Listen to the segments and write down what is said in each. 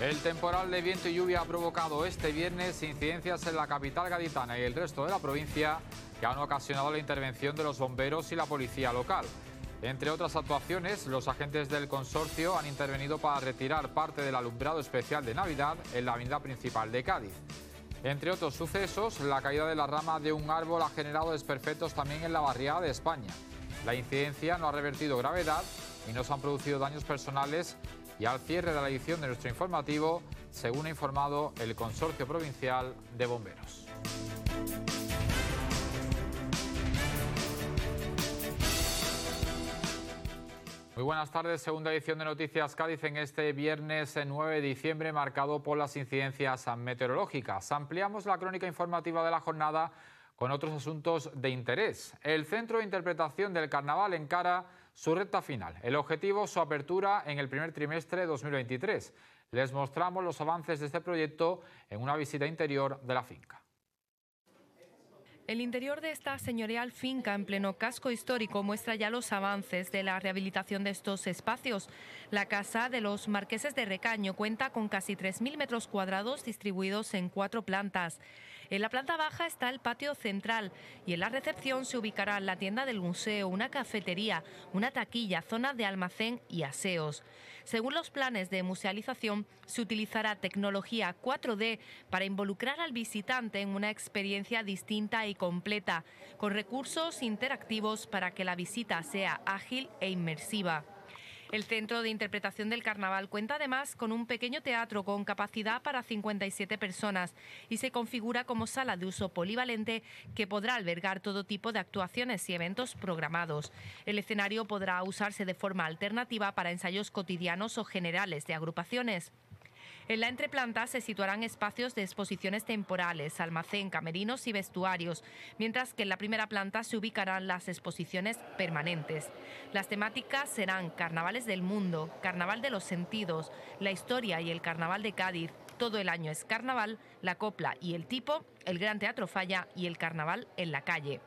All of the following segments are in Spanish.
El temporal de viento y lluvia ha provocado este viernes incidencias en la capital gaditana y el resto de la provincia que han ocasionado la intervención de los bomberos y la policía local. Entre otras actuaciones, los agentes del consorcio han intervenido para retirar parte del alumbrado especial de Navidad en la avenida principal de Cádiz. Entre otros sucesos, la caída de la rama de un árbol ha generado desperfectos también en la barriada de España. La incidencia no ha revertido gravedad y no se han producido daños personales y al cierre de la edición de nuestro informativo, según ha informado el Consorcio Provincial de Bomberos. Muy buenas tardes, segunda edición de Noticias Cádiz en este viernes 9 de diciembre marcado por las incidencias meteorológicas. Ampliamos la crónica informativa de la jornada con otros asuntos de interés. El Centro de Interpretación del Carnaval en encara su recta final. El objetivo, su apertura en el primer trimestre de 2023. Les mostramos los avances de este proyecto en una visita interior de la finca. El interior de esta señorial finca en pleno casco histórico muestra ya los avances de la rehabilitación de estos espacios. La casa de los marqueses de Recaño cuenta con casi 3.000 metros cuadrados distribuidos en cuatro plantas. En la planta baja está el patio central y en la recepción se ubicará la tienda del museo, una cafetería, una taquilla, zona de almacén y aseos. Según los planes de musealización, se utilizará tecnología 4D para involucrar al visitante en una experiencia distinta y completa, con recursos interactivos para que la visita sea ágil e inmersiva. El Centro de Interpretación del Carnaval cuenta además con un pequeño teatro con capacidad para 57 personas y se configura como sala de uso polivalente que podrá albergar todo tipo de actuaciones y eventos programados. El escenario podrá usarse de forma alternativa para ensayos cotidianos o generales de agrupaciones. En la entreplanta se situarán espacios de exposiciones temporales, almacén, camerinos y vestuarios, mientras que en la primera planta se ubicarán las exposiciones permanentes. Las temáticas serán carnavales del mundo, carnaval de los sentidos, la historia y el carnaval de Cádiz, todo el año es carnaval, la copla y el tipo, el Gran Teatro Falla y el carnaval en la calle.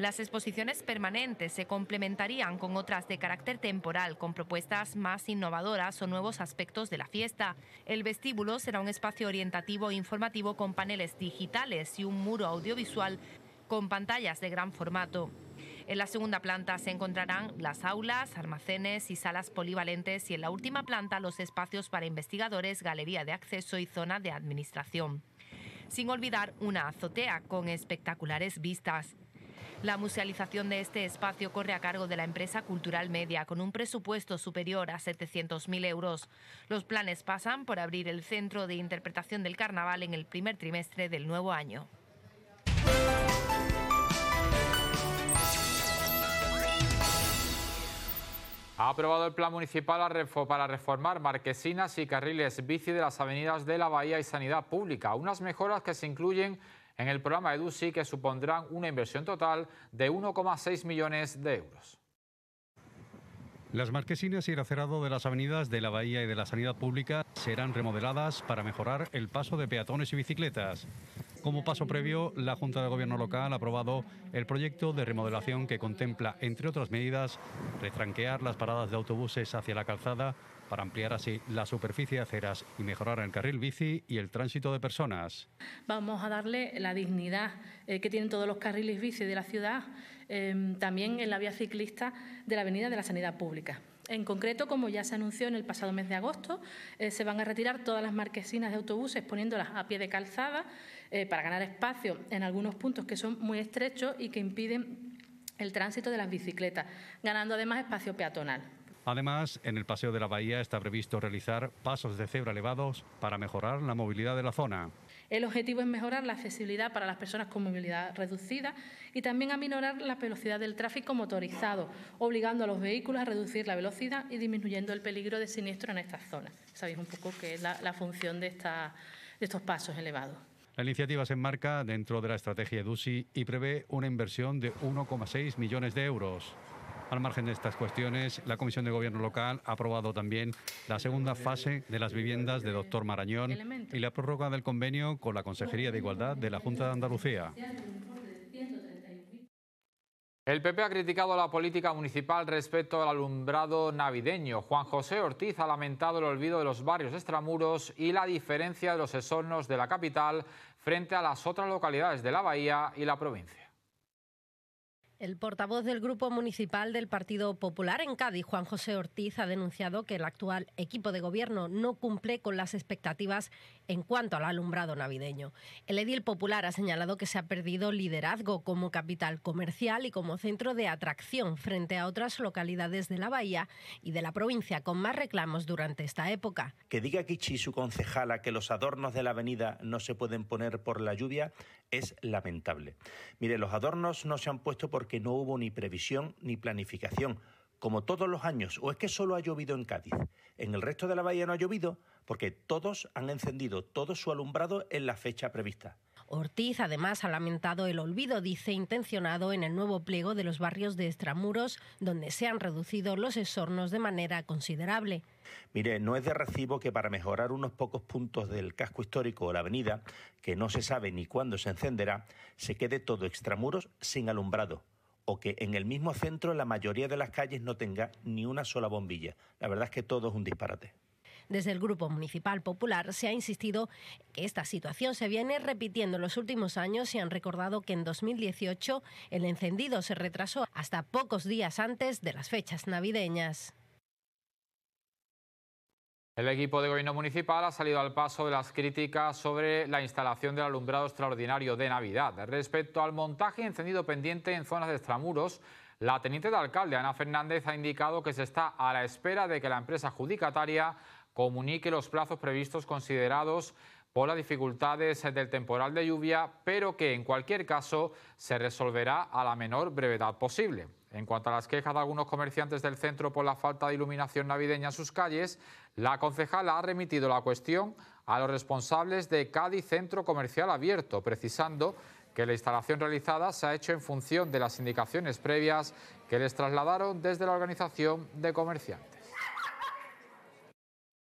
Las exposiciones permanentes se complementarían con otras de carácter temporal, con propuestas más innovadoras o nuevos aspectos de la fiesta. El vestíbulo será un espacio orientativo e informativo con paneles digitales y un muro audiovisual con pantallas de gran formato. En la segunda planta se encontrarán las aulas, almacenes y salas polivalentes y en la última planta los espacios para investigadores, galería de acceso y zona de administración. Sin olvidar una azotea con espectaculares vistas. La musealización de este espacio corre a cargo de la empresa Cultural Media, con un presupuesto superior a 700.000 euros. Los planes pasan por abrir el Centro de Interpretación del Carnaval en el primer trimestre del nuevo año. Ha aprobado el plan municipal para reformar marquesinas y carriles bici de las avenidas de la Bahía y Sanidad Pública, unas mejoras que se incluyen en el programa Educi que supondrán una inversión total de 1,6 millones de euros. Las marquesinas y el acerado de las avenidas de la Bahía y de la Sanidad Pública serán remodeladas para mejorar el paso de peatones y bicicletas. Como paso previo, la Junta de Gobierno local ha aprobado el proyecto de remodelación que contempla, entre otras medidas, retranquear las paradas de autobuses hacia la calzada para ampliar así la superficie de aceras y mejorar el carril bici y el tránsito de personas. Vamos a darle la dignidad eh, que tienen todos los carriles bici de la ciudad, em, también en la vía ciclista de la Avenida de la Sanidad Pública. En concreto, como ya se anunció en el pasado mes de agosto, eh, se van a retirar todas las marquesinas de autobuses poniéndolas a pie de calzada eh, para ganar espacio en algunos puntos que son muy estrechos y que impiden el tránsito de las bicicletas, ganando además espacio peatonal. Además, en el Paseo de la Bahía está previsto realizar pasos de cebra elevados para mejorar la movilidad de la zona. El objetivo es mejorar la accesibilidad para las personas con movilidad reducida y también aminorar la velocidad del tráfico motorizado, obligando a los vehículos a reducir la velocidad y disminuyendo el peligro de siniestro en estas zonas. Sabéis un poco qué es la, función de, de estos pasos elevados. La iniciativa se enmarca dentro de la estrategia Dusi y prevé una inversión de 1,6 millones de euros. Al margen de estas cuestiones, la Comisión de Gobierno Local ha aprobado también la segunda fase de las viviendas de Doctor Marañón y la prórroga del convenio con la Consejería de Igualdad de la Junta de Andalucía. El PP ha criticado la política municipal respecto al alumbrado navideño. Juan José Ortiz ha lamentado el olvido de los barrios extramuros y la diferencia de los esornos de la capital frente a las otras localidades de la bahía y la provincia. El portavoz del Grupo Municipal del Partido Popular en Cádiz, Juan José Ortiz, ha denunciado que el actual equipo de gobierno no cumple con las expectativas en cuanto al alumbrado navideño. El edil popular ha señalado que se ha perdido liderazgo como capital comercial y como centro de atracción frente a otras localidades de la bahía y de la provincia con más reclamos durante esta época. Que diga Kichi, su concejala, que los adornos de la avenida no se pueden poner por la lluvia es lamentable. Mire, los adornos no se han puesto porque que no hubo ni previsión ni planificación, como todos los años, o es que solo ha llovido en Cádiz. En el resto de la bahía no ha llovido porque todos han encendido todo su alumbrado en la fecha prevista. Ortiz además ha lamentado el olvido, dice, intencionado en el nuevo pliego de los barrios de extramuros, donde se han reducido los exornos de manera considerable. Mire, no es de recibo que para mejorar unos pocos puntos del casco histórico o la avenida, que no se sabe ni cuándo se encenderá, se quede todo extramuros sin alumbrado que en el mismo centro la mayoría de las calles no tenga ni una sola bombilla. La verdad es que todo es un disparate. Desde el Grupo Municipal Popular se ha insistido que esta situación se viene repitiendo en los últimos años y han recordado que en 2018 el encendido se retrasó hasta pocos días antes de las fechas navideñas. El equipo de gobierno municipal ha salido al paso de las críticas sobre la instalación del alumbrado extraordinario de Navidad. Respecto al montaje encendido pendiente en zonas de extramuros, la teniente de alcalde, Ana Fernández, ha indicado que se está a la espera de que la empresa adjudicataria comunique los plazos previstos considerados por las dificultades del temporal de lluvia, pero que en cualquier caso se resolverá a la menor brevedad posible. En cuanto a las quejas de algunos comerciantes del centro por la falta de iluminación navideña en sus calles, la concejala ha remitido la cuestión a los responsables de Cádiz Centro Comercial Abierto, precisando que la instalación realizada se ha hecho en función de las indicaciones previas que les trasladaron desde la organización de comerciantes.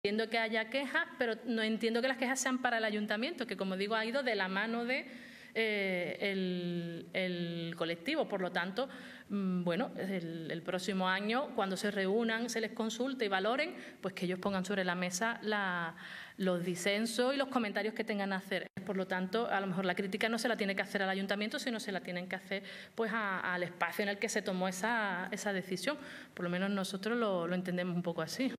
Entiendo que haya quejas, pero no entiendo que las quejas sean para el ayuntamiento, que como digo ha ido de la mano de eh, el, colectivo. Por lo tanto, mm, bueno, el, próximo año, cuando se reúnan, se les consulte y valoren, pues que ellos pongan sobre la mesa los disensos y los comentarios que tengan a hacer. Por lo tanto, a lo mejor la crítica no se la tiene que hacer al ayuntamiento, sino se la tienen que hacer pues al espacio en el que se tomó esa, decisión. Por lo menos nosotros lo entendemos un poco así.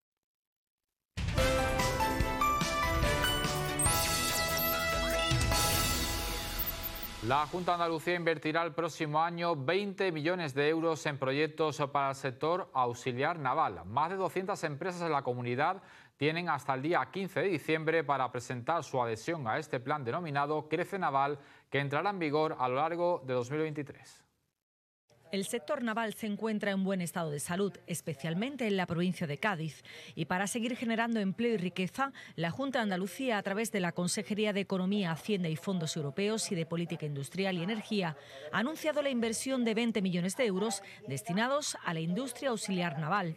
La Junta de Andalucía invertirá el próximo año 20 millones de euros en proyectos para el sector auxiliar naval. Más de 200 empresas en la comunidad tienen hasta el día 15 de diciembre para presentar su adhesión a este plan denominado Crece Naval, que entrará en vigor a lo largo de 2023. El sector naval se encuentra en buen estado de salud, especialmente en la provincia de Cádiz. Y para seguir generando empleo y riqueza, la Junta de Andalucía, a través de la Consejería de Economía, Hacienda y Fondos Europeos y de Política Industrial y Energía, ha anunciado la inversión de 20 millones de euros destinados a la industria auxiliar naval.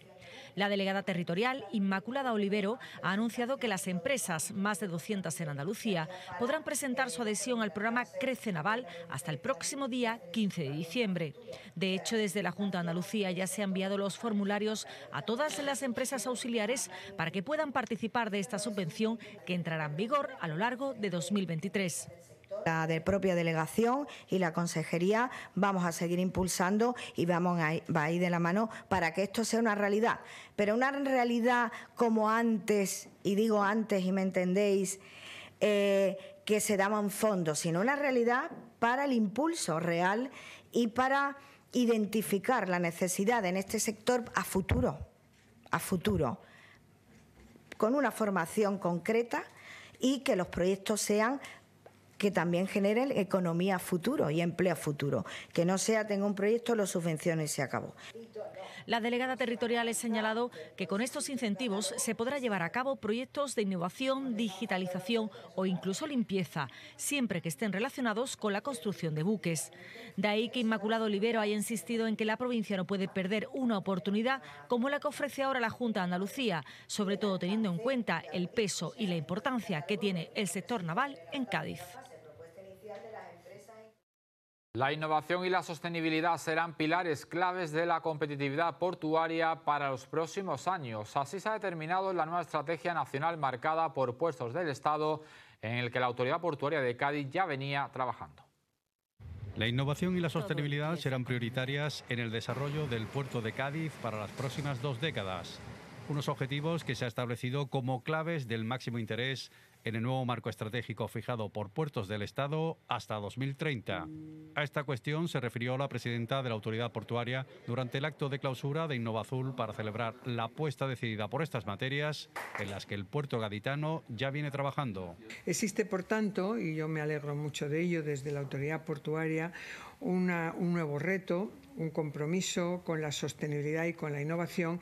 La delegada territorial, Inmaculada Olivero, ha anunciado que las empresas, más de 200 en Andalucía, podrán presentar su adhesión al programa Crece Naval hasta el próximo día 15 de diciembre. De hecho, desde la Junta de Andalucía ya se han enviado los formularios a todas las empresas auxiliares para que puedan participar de esta subvención que entrará en vigor a lo largo de 2023 la de propia delegación y la consejería vamos a seguir impulsando y vamos a ir, va a ir de la mano para que esto sea una realidad. Pero una realidad como antes, y digo antes y me entendéis, eh, que se daban fondos, sino una realidad para el impulso real y para identificar la necesidad en este sector a futuro, a futuro, con una formación concreta y que los proyectos sean que también generen economía futuro y empleo futuro, que no sea tenga un proyecto, lo subvenciones se acabó. La delegada territorial ha señalado que con estos incentivos se podrá llevar a cabo proyectos de innovación, digitalización o incluso limpieza, siempre que estén relacionados con la construcción de buques. De ahí que Inmaculado Olivero haya insistido en que la provincia no puede perder una oportunidad como la que ofrece ahora la Junta de Andalucía, sobre todo teniendo en cuenta el peso y la importancia que tiene el sector naval en Cádiz. La innovación y la sostenibilidad serán pilares claves de la competitividad portuaria para los próximos años. Así se ha determinado en la nueva estrategia nacional marcada por puestos del Estado, en el que la Autoridad Portuaria de Cádiz ya venía trabajando. La innovación y la sostenibilidad serán prioritarias en el desarrollo del puerto de Cádiz para las próximas dos décadas unos objetivos que se ha establecido como claves del máximo interés en el nuevo marco estratégico fijado por puertos del Estado hasta 2030. A esta cuestión se refirió la presidenta de la Autoridad Portuaria durante el acto de clausura de Innovazul para celebrar la apuesta decidida por estas materias en las que el puerto gaditano ya viene trabajando. Existe, por tanto, y yo me alegro mucho de ello desde la Autoridad Portuaria, un nuevo reto un compromiso con la sostenibilidad y con la innovación.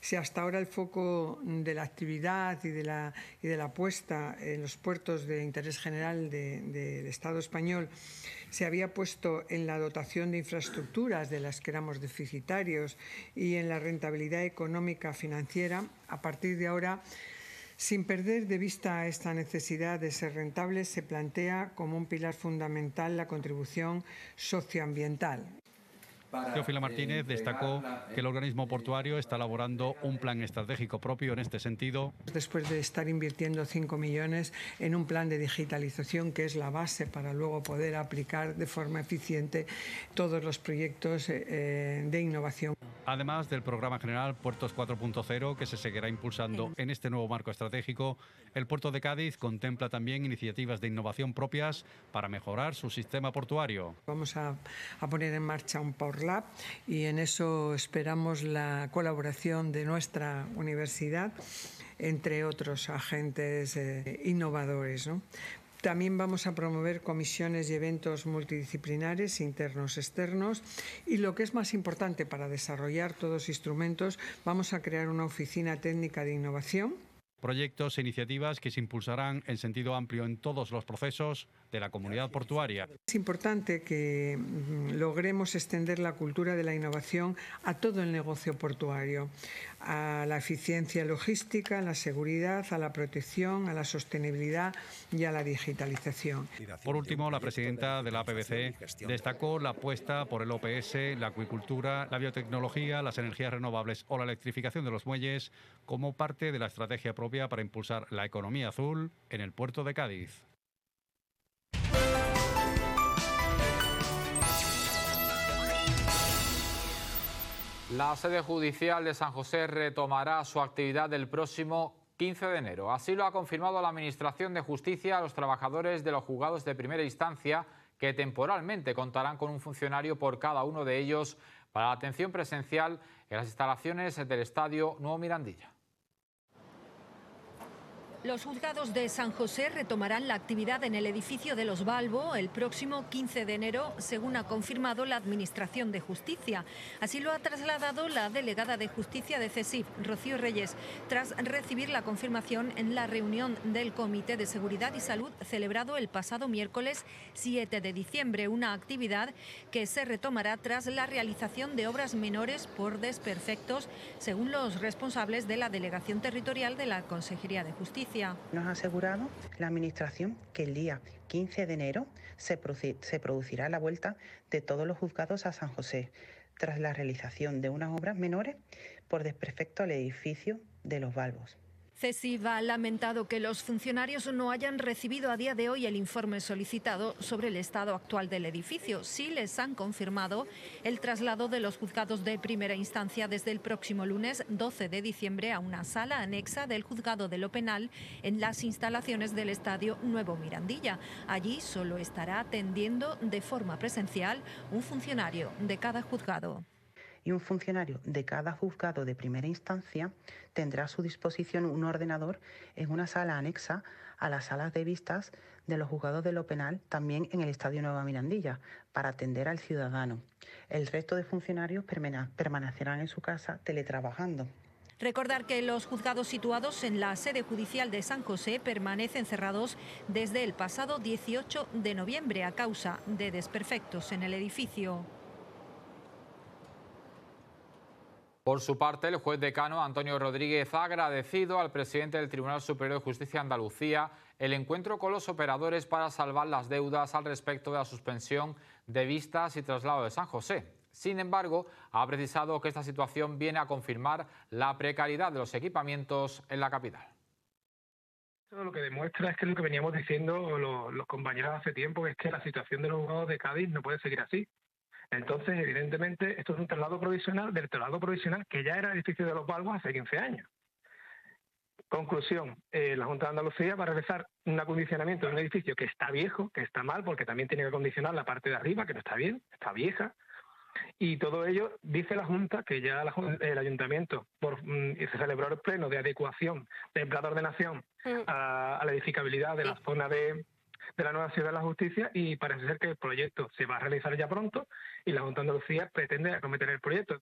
Si hasta ahora el foco de la actividad y de la, apuesta en los puertos de interés general del Estado español se había puesto en la dotación de infraestructuras de las que éramos deficitarios y en la rentabilidad económica financiera, a partir de ahora sin perder de vista esta necesidad de ser rentable, se plantea como un pilar fundamental la contribución socioambiental. Teófila Martínez destacó que el organismo portuario está elaborando un plan estratégico propio en este sentido. Después de estar invirtiendo 5 millones en un plan de digitalización que es la base para luego poder aplicar de forma eficiente todos los proyectos eh, eh, de innovación además del programa general Puertos 4.0 que se seguirá impulsando en este nuevo marco estratégico, el puerto de Cádiz contempla también iniciativas de innovación propias para mejorar su sistema portuario. Vamos a, poner en marcha un Power Lab y en eso esperamos la colaboración de nuestra universidad entre otros agentes eh, innovadores, ¿no? También vamos a promover comisiones y eventos multidisciplinares, internos, externos. Y lo que es más importante para desarrollar todos los instrumentos, vamos a crear una oficina técnica de innovación proyectos e iniciativas que se impulsarán en sentido amplio en todos los procesos de la comunidad portuaria. Es importante que mm, logremos extender la cultura de la innovación a todo el negocio portuario, a la eficiencia logística, a la seguridad, a la protección, a la sostenibilidad y a la digitalización. Por último, la presidenta de la APBC destacó la apuesta por el OPS, la acuicultura, la biotecnología, las energías renovables o la electrificación de los muelles como parte de la estrategia propia para impulsar la economía azul en el puerto de Cádiz. La sede judicial de San José retomará su actividad el próximo 15 de enero. Así lo ha confirmado la Administración de Justicia a los trabajadores de los juzgados de primera instancia que temporalmente contarán con un funcionario por cada uno de ellos para la atención presencial en las instalaciones del Estadio Nuevo Mirandilla. Los juzgados de San José retomarán la actividad en el edificio de Los Balbo el próximo 15 de enero, según ha confirmado la Administración de Justicia. Así lo ha trasladado la delegada de Justicia de CESIF, Rocío Reyes, tras recibir la confirmación en la reunión del Comité de Seguridad y Salud celebrado el pasado miércoles 7 de diciembre, una actividad que se retomará tras la realización de obras menores por desperfectos, según los responsables de la Delegación Territorial de la Consejería de Justicia. Nos ha asegurado la Administración que el día 15 de enero se, se producirá la vuelta de todos los juzgados a San José tras la realización de unas obras menores por desperfecto al edificio de los Balbos. CESIVA ha lamentado que los funcionarios no hayan recibido a día de hoy el informe solicitado sobre el estado actual del edificio. Sí les han confirmado el traslado de los juzgados de primera instancia desde el próximo lunes 12 de diciembre a una sala anexa del juzgado de lo penal en las instalaciones del estadio Nuevo Mirandilla. Allí solo estará atendiendo de forma presencial un funcionario de cada juzgado y un funcionario de cada juzgado de primera instancia tendrá a su disposición un ordenador en una sala anexa a las salas de vistas de los juzgados de lo penal también en el Estadio Nueva Mirandilla para atender al ciudadano. El resto de funcionarios permanecerán en su casa teletrabajando. Recordar que los juzgados situados en la sede judicial de San José permanecen cerrados desde el pasado 18 de noviembre a causa de desperfectos en el edificio. Por su parte, el juez decano Antonio Rodríguez ha agradecido al presidente del Tribunal Superior de Justicia de Andalucía el encuentro con los operadores para salvar las deudas al respecto de la suspensión de vistas y traslado de San José. Sin embargo, ha precisado que esta situación viene a confirmar la precariedad de los equipamientos en la capital. Lo que demuestra es que lo que veníamos diciendo los, compañeros hace tiempo, es que la situación de los juzgados de Cádiz no puede seguir así. Entonces, evidentemente, esto es un traslado provisional del traslado provisional que ya era el edificio de los Balbos hace 15 años. Conclusión, eh, la Junta de Andalucía va a realizar un acondicionamiento de un edificio que está viejo, que está mal, porque también tiene que acondicionar la parte de arriba, que no está bien, está vieja. Y todo ello dice la Junta que ya el Ayuntamiento por, mm, se celebró el pleno de adecuación de plan ordenación mm. a la edificabilidad de la zona de, de la nueva ciudad de la justicia y parece ser que el proyecto se va a realizar ya pronto y la Junta de Andalucía pretende acometer el proyecto.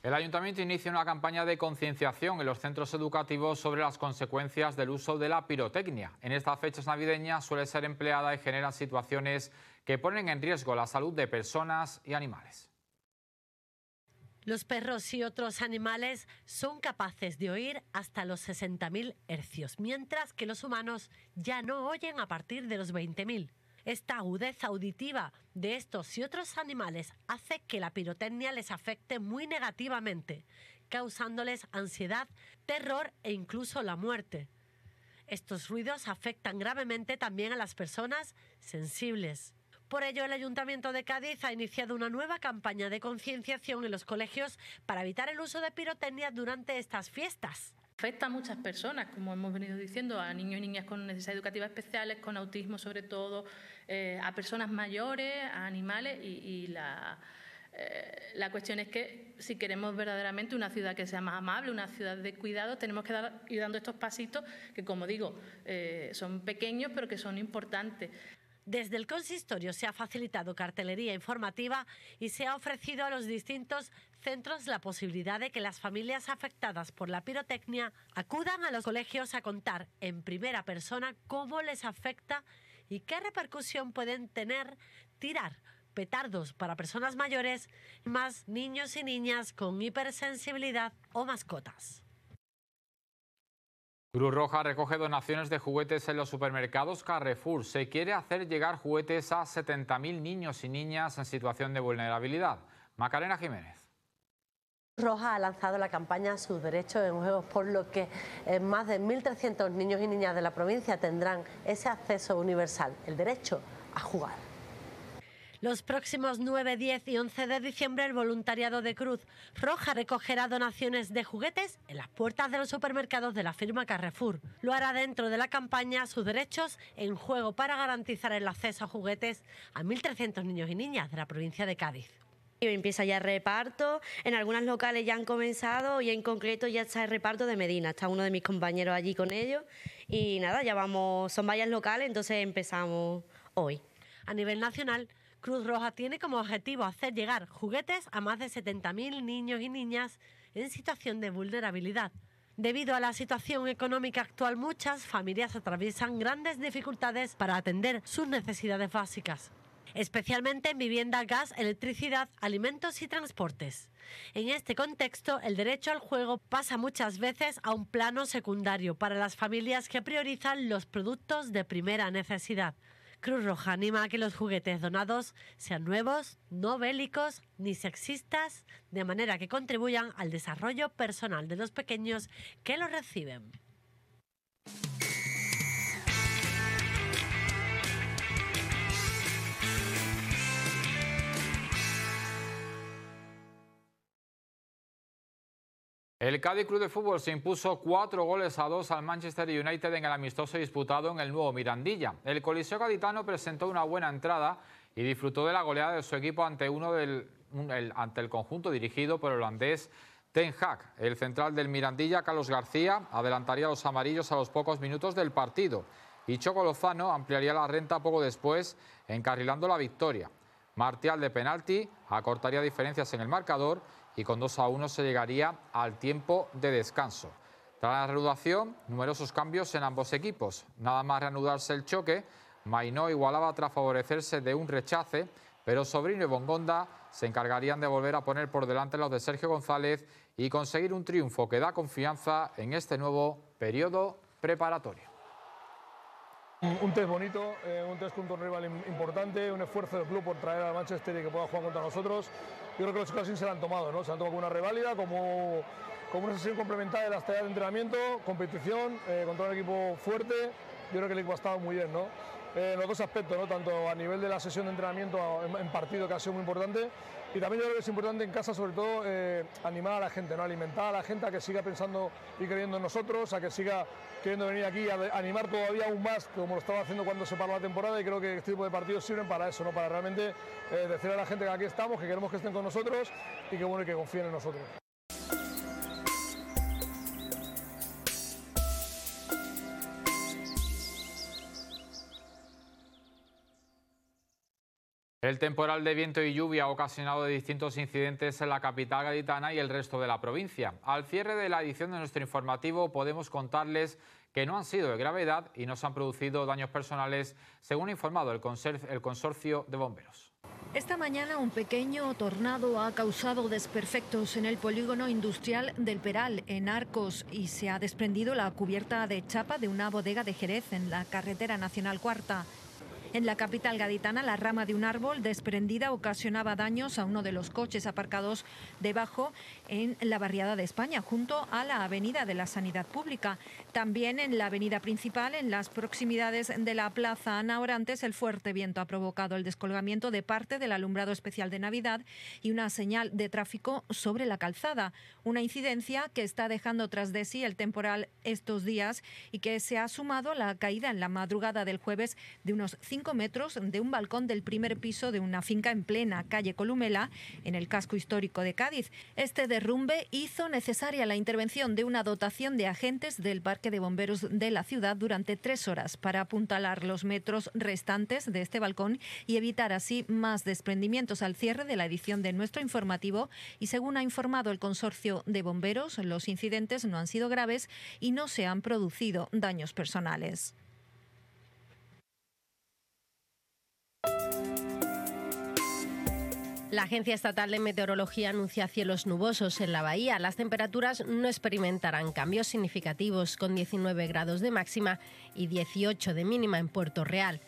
El ayuntamiento inicia una campaña de concienciación en los centros educativos sobre las consecuencias del uso de la pirotecnia. En estas fechas navideñas suele ser empleada y generan situaciones que ponen en riesgo la salud de personas y animales. Los perros y otros animales son capaces de oír hasta los 60.000 hercios, mientras que los humanos ya no oyen a partir de los 20.000. Esta agudeza auditiva de estos y otros animales hace que la pirotecnia les afecte muy negativamente, causándoles ansiedad, terror e incluso la muerte. Estos ruidos afectan gravemente también a las personas sensibles. Por ello, el Ayuntamiento de Cádiz ha iniciado una nueva campaña de concienciación en los colegios para evitar el uso de pirotecnia durante estas fiestas afecta a muchas personas, como hemos venido diciendo, a niños y niñas con necesidades educativas especiales, con autismo sobre todo, eh, a personas mayores, a animales y, eh, la, cuestión es que si queremos verdaderamente una ciudad que sea más amable, una ciudad de cuidado, tenemos que dar, ir dando estos pasitos que, como digo, eh, son pequeños pero que son importantes. Desde el consistorio se ha facilitado cartelería informativa y se ha ofrecido a los distintos centros la posibilidad de que las familias afectadas por la pirotecnia acudan a los colegios a contar en primera persona cómo les afecta y qué repercusión pueden tener tirar petardos para personas mayores, más niños y niñas con hipersensibilidad o mascotas. Cruz Roja recoge donaciones de juguetes en los supermercados Carrefour. Se quiere hacer llegar juguetes a 70.000 niños y niñas en situación de vulnerabilidad. Macarena Jiménez. Roja ha lanzado la campaña Sus Derechos en Juegos, por lo que eh, más de 1.300 niños y niñas de la provincia tendrán ese acceso universal, el derecho a jugar. Los próximos 9, 10 y 11 de diciembre el voluntariado de Cruz Roja recogerá donaciones de juguetes en las puertas de los supermercados de la firma Carrefour. Lo hará dentro de la campaña Sus derechos en juego para garantizar el acceso a juguetes a 1.300 niños y niñas de la provincia de Cádiz. Empieza ya el reparto, en algunas locales ya han comenzado y en concreto ya está el reparto de Medina, está uno de mis compañeros allí con ellos y nada, ya vamos, son varias locales, entonces empezamos hoy. A nivel nacional, Cruz Roja tiene como objetivo hacer llegar juguetes a más de 70.000 niños y niñas en situación de vulnerabilidad. Debido a la situación económica actual, muchas familias atraviesan grandes dificultades para atender sus necesidades básicas, especialmente en vivienda, gas, electricidad, alimentos y transportes. En este contexto, el derecho al juego pasa muchas veces a un plano secundario para las familias que priorizan los productos de primera necesidad. Cruz Roja anima a que los juguetes donados sean nuevos, no bélicos ni sexistas, de manera que contribuyan al desarrollo personal de los pequeños que los reciben. El Cádiz Club de Fútbol se impuso cuatro goles a dos al Manchester United en el amistoso disputado en el nuevo Mirandilla. El Coliseo Gaditano presentó una buena entrada y disfrutó de la goleada de su equipo ante, uno el, ante el conjunto dirigido por el holandés Ten Hag. El central del Mirandilla, Carlos García, adelantaría a los amarillos a los pocos minutos del partido y Choco Lozano ampliaría la renta poco después, encarrilando la victoria. Martial de penalti acortaría diferencias en el marcador y con 2 a 1 se llegaría al tiempo de descanso. Tras la reanudación, numerosos cambios en ambos equipos. Nada más reanudarse el choque, Mainó igualaba tras favorecerse de un rechace, pero Sobrino y Bongonda se encargarían de volver a poner por delante los de Sergio González y conseguir un triunfo que da confianza en este nuevo periodo preparatorio. Un test bonito, eh, un test contra un rival importante, un esfuerzo del club por traer al Manchester y que pueda jugar contra nosotros. Yo creo que los chicos se la han tomado, ¿no? Se han tomado como una reválida, como, una sesión complementaria de las tareas de entrenamiento, competición, eh, contra un equipo fuerte. Yo creo que el equipo ha estado muy bien, en eh, los dos aspectos, ¿no? tanto a nivel de la sesión de entrenamiento en, partido, que ha sido muy importante, y también yo creo que es importante en casa, sobre todo, eh, animar a la gente, ¿no? alimentar a la gente a que siga pensando y creyendo en nosotros, a que siga queriendo venir aquí, a, animar todavía aún más, como lo estaba haciendo cuando se paró la temporada, y creo que este tipo de partidos sirven para eso, ¿no? para realmente eh, decir a la gente que aquí estamos, que queremos que estén con nosotros y que, bueno, y que confíen en nosotros. El temporal de viento y lluvia ha ocasionado distintos incidentes en la capital gaditana y el resto de la provincia. Al cierre de la edición de nuestro informativo podemos contarles que no han sido de gravedad y no se han producido daños personales, según ha informado el, el Consorcio de Bomberos. Esta mañana un pequeño tornado ha causado desperfectos en el polígono industrial del Peral, en Arcos, y se ha desprendido la cubierta de chapa de una bodega de Jerez en la carretera nacional cuarta. En la capital gaditana, la rama de un árbol desprendida ocasionaba daños a uno de los coches aparcados debajo en la barriada de España, junto a la Avenida de la Sanidad Pública. También en la avenida principal, en las proximidades de la Plaza Ana Orantes, el fuerte viento ha provocado el descolgamiento de parte del alumbrado especial de Navidad y una señal de tráfico sobre la calzada. Una incidencia que está dejando tras de sí el temporal estos días y que se ha sumado a la caída en la madrugada del jueves de unos 5 metros de un balcón del primer piso de una finca en plena calle Columela, en el casco histórico de Cádiz. Este derrumbe hizo necesaria la intervención de una dotación de agentes del Parque de Bomberos de la ciudad durante tres horas para apuntalar los metros restantes de este balcón y evitar así más desprendimientos al cierre de la edición de nuestro informativo. Y según ha informado el consorcio de bomberos, los incidentes no han sido graves y no se han producido daños personales. La Agencia Estatal de Meteorología anuncia cielos nubosos en la bahía. Las temperaturas no experimentarán cambios significativos con 19 grados de máxima y 18 de mínima en Puerto Real.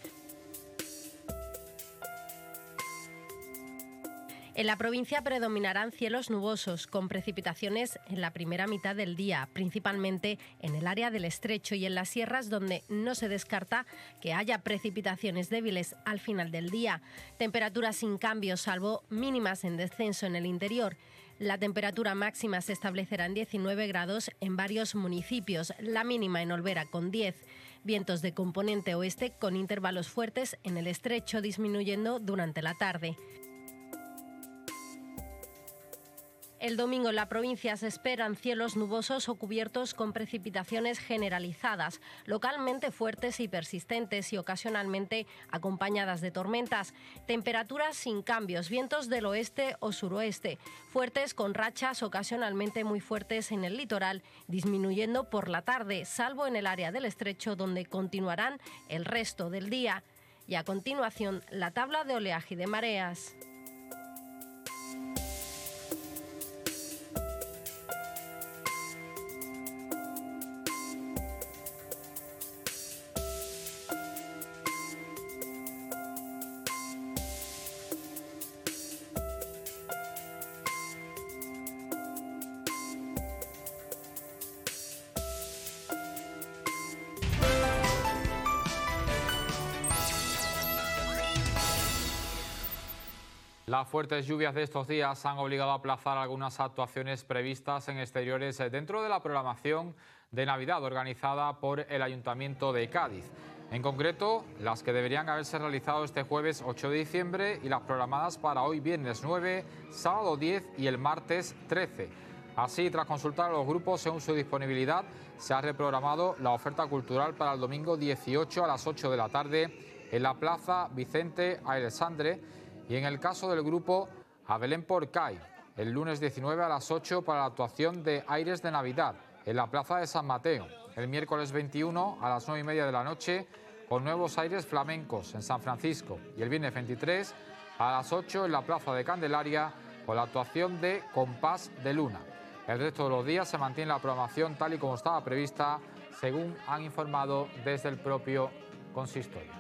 En la provincia predominarán cielos nubosos, con precipitaciones en la primera mitad del día, principalmente en el área del estrecho y en las sierras, donde no se descarta que haya precipitaciones débiles al final del día. Temperaturas sin cambio, salvo mínimas en descenso en el interior. La temperatura máxima se establecerá en 19 grados en varios municipios, la mínima en Olvera con 10. Vientos de componente oeste con intervalos fuertes en el estrecho disminuyendo durante la tarde. El domingo en la provincia se esperan cielos nubosos o cubiertos con precipitaciones generalizadas, localmente fuertes y persistentes y ocasionalmente acompañadas de tormentas. Temperaturas sin cambios, vientos del oeste o suroeste, fuertes con rachas ocasionalmente muy fuertes en el litoral, disminuyendo por la tarde, salvo en el área del estrecho donde continuarán el resto del día. Y a continuación, la tabla de oleaje y de mareas. Las fuertes lluvias de estos días han obligado a aplazar algunas actuaciones previstas en exteriores dentro de la programación de Navidad organizada por el Ayuntamiento de Cádiz. En concreto, las que deberían haberse realizado este jueves 8 de diciembre y las programadas para hoy viernes 9, sábado 10 y el martes 13. Así, tras consultar a los grupos según su disponibilidad, se ha reprogramado la oferta cultural para el domingo 18 a las 8 de la tarde en la Plaza Vicente Alessandre y en el caso del grupo abelén Porcay, el lunes 19 a las 8 para la actuación de Aires de Navidad en la Plaza de San Mateo, el miércoles 21 a las 9 y media de la noche con nuevos aires flamencos en San Francisco y el viernes 23 a las 8 en la Plaza de Candelaria con la actuación de Compás de Luna. El resto de los días se mantiene la programación tal y como estaba prevista, según han informado desde el propio consistorio.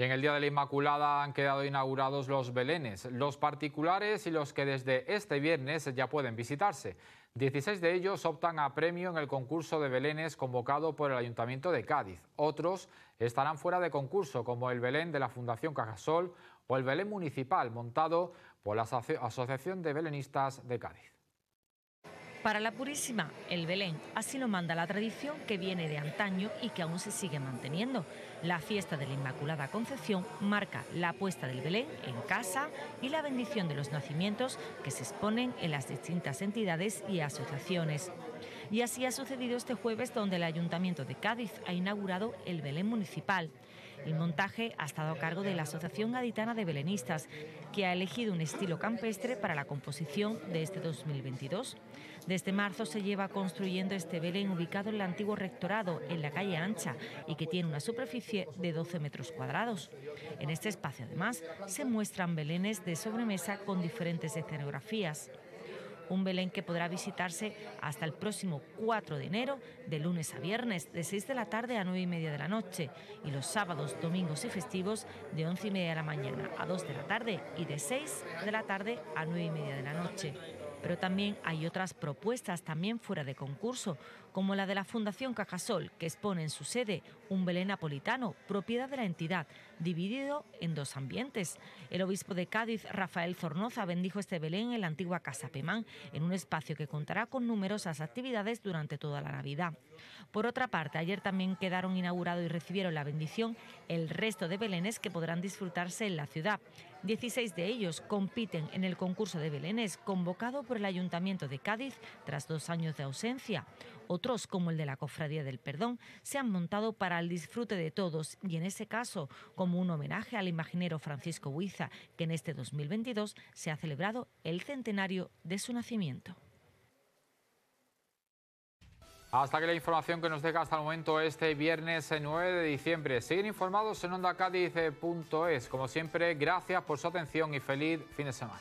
Y en el Día de la Inmaculada han quedado inaugurados los belenes, los particulares y los que desde este viernes ya pueden visitarse. 16 de ellos optan a premio en el concurso de belenes convocado por el Ayuntamiento de Cádiz. Otros estarán fuera de concurso, como el Belén de la Fundación Cajasol o el Belén Municipal, montado por la Asociación de Belenistas de Cádiz. Para la Purísima, el Belén, así lo manda la tradición que viene de antaño y que aún se sigue manteniendo. La fiesta de la Inmaculada Concepción marca la puesta del Belén en casa y la bendición de los nacimientos que se exponen en las distintas entidades y asociaciones. Y así ha sucedido este jueves donde el Ayuntamiento de Cádiz ha inaugurado el Belén Municipal. El montaje ha estado a cargo de la Asociación Gaditana de Belenistas, que ha elegido un estilo campestre para la composición de este 2022. Desde marzo se lleva construyendo este Belén ubicado en el antiguo rectorado, en la calle Ancha, y que tiene una superficie de 12 metros cuadrados. En este espacio, además, se muestran belenes de sobremesa con diferentes escenografías un Belén que podrá visitarse hasta el próximo 4 de enero, de lunes a viernes, de 6 de la tarde a 9 y media de la noche, y los sábados, domingos y festivos, de 11 y media de la mañana a 2 de la tarde y de 6 de la tarde a 9 y media de la noche. Pero también hay otras propuestas también fuera de concurso, como la de la Fundación Cajasol, que expone en su sede un Belén napolitano, propiedad de la entidad, dividido en dos ambientes. El obispo de Cádiz, Rafael Zornoza, bendijo este Belén en la antigua Casa Pemán, en un espacio que contará con numerosas actividades durante toda la Navidad. Por otra parte, ayer también quedaron inaugurados y recibieron la bendición el resto de belenes que podrán disfrutarse en la ciudad. 16 de ellos compiten en el concurso de belenes convocado por el Ayuntamiento de Cádiz tras dos años de ausencia. Otros, como el de la Cofradía del Perdón, se han montado para el disfrute de todos y en ese caso como un homenaje al imaginero Francisco Huiza, que en este 2022 se ha celebrado el centenario de su nacimiento. Hasta que la información que nos deja hasta el momento este viernes 9 eh, de diciembre. Siguen informados en ondacadiz.es. Eh, como siempre, gracias por su atención y feliz fin de semana.